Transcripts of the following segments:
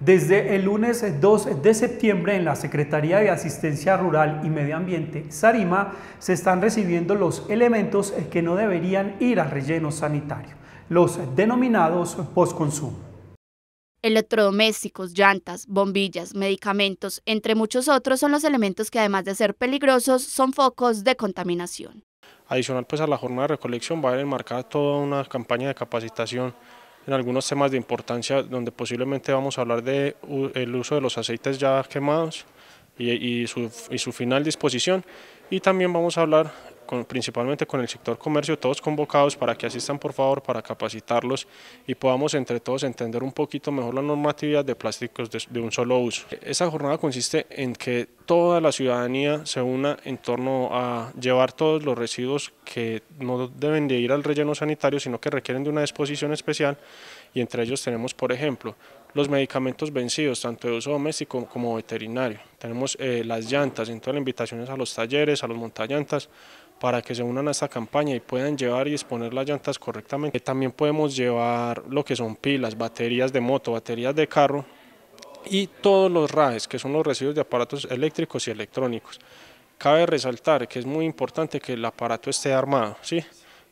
Desde el lunes 2 de septiembre en la Secretaría de Asistencia Rural y Medio Ambiente, Sarima, se están recibiendo los elementos que no deberían ir al relleno sanitario, los denominados postconsumo. Electrodomésticos, llantas, bombillas, medicamentos, entre muchos otros, son los elementos que además de ser peligrosos, son focos de contaminación. Adicional pues a la jornada de recolección va a haber enmarcada toda una campaña de capacitación en algunos temas de importancia donde posiblemente vamos a hablar del el uso de los aceites ya quemados y, y, su, y, su, final disposición y también vamos a hablar principalmente con el sector comercio, todos convocados para que asistan por favor para capacitarlos y podamos entre todos entender un poquito mejor la normatividad de plásticos de, de un solo uso. Esa jornada consiste en que toda la ciudadanía se una en torno a llevar todos los residuos que no deben de ir al relleno sanitario, sino que requieren de una disposición especial, y entre ellos tenemos, por ejemplo, los medicamentos vencidos, tanto de uso doméstico como veterinario. Tenemos eh, las llantas, entonces la invitación es a los talleres, a los montallantas, para que se unan a esta campaña y puedan llevar y exponer las llantas correctamente. También podemos llevar lo que son pilas, baterías de moto, baterías de carro, y todos los RAES, que son los residuos de aparatos eléctricos y electrónicos. Cabe resaltar que es muy importante que el aparato esté armado, ¿sí?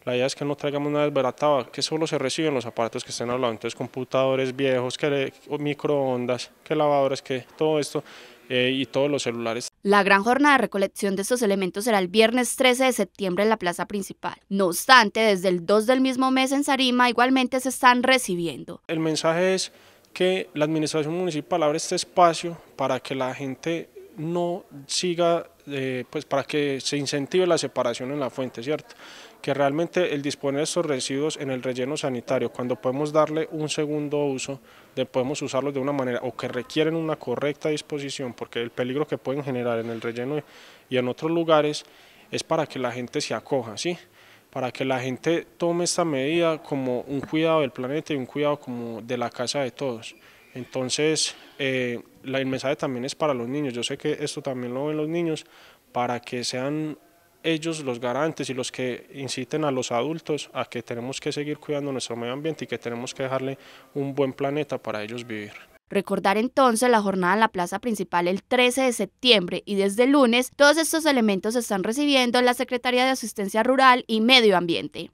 La idea es que no traigamos una desbaratada, que solo se reciben los aparatos que estén lado entonces computadores viejos, que microondas, que lavadoras, que todo esto eh, y todos los celulares. La gran jornada de recolección de estos elementos será el viernes 13 de septiembre en la plaza principal. No obstante, desde el 2 del mismo mes en Sarima igualmente se están recibiendo. El mensaje es que la administración municipal abre este espacio para que la gente no siga, eh, pues para que se incentive la separación en la fuente, ¿cierto? Que realmente el disponer de estos residuos en el relleno sanitario, cuando podemos darle un segundo uso, de, podemos usarlos de una manera o que requieren una correcta disposición, porque el peligro que pueden generar en el relleno y en otros lugares es para que la gente se acoja, ¿sí? para que la gente tome esta medida como un cuidado del planeta y un cuidado como de la casa de todos. Entonces, eh, la, el también es para los niños. Yo sé que esto también lo ven los niños, para que sean ellos los garantes y los que inciten a los adultos a que tenemos que seguir cuidando nuestro medio ambiente y que tenemos que dejarle un buen planeta para ellos vivir. Recordar entonces la jornada en la plaza principal el 13 de septiembre y desde lunes todos estos elementos están recibiendo la Secretaría de Asistencia Rural y Medio Ambiente.